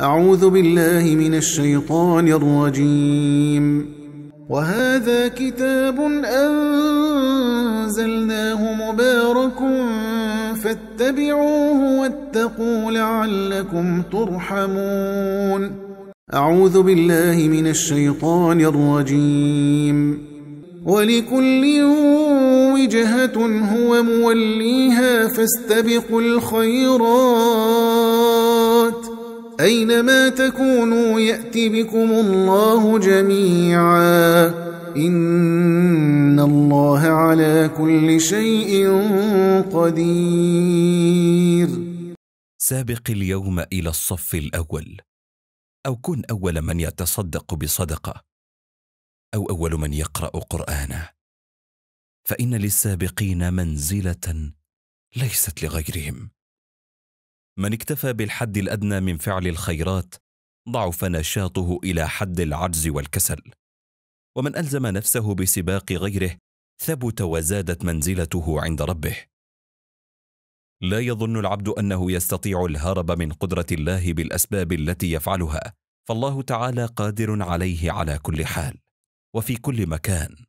أعوذ بالله من الشيطان الرجيم وهذا كتاب أنزلناه مبارك فاتبعوه واتقوا لعلكم ترحمون أعوذ بالله من الشيطان الرجيم ولكل وجهة هو موليها فاستبقوا الخيرات أينما تكونوا يأتي بكم الله جميعا إن الله على كل شيء قدير سابق اليوم إلى الصف الأول أو كن أول من يتصدق بصدقة أو أول من يقرأ قرآنه فإن للسابقين منزلة ليست لغيرهم من اكتفى بالحد الادنى من فعل الخيرات ضعف نشاطه الى حد العجز والكسل ومن الزم نفسه بسباق غيره ثبت وزادت منزلته عند ربه لا يظن العبد انه يستطيع الهرب من قدره الله بالاسباب التي يفعلها فالله تعالى قادر عليه على كل حال وفي كل مكان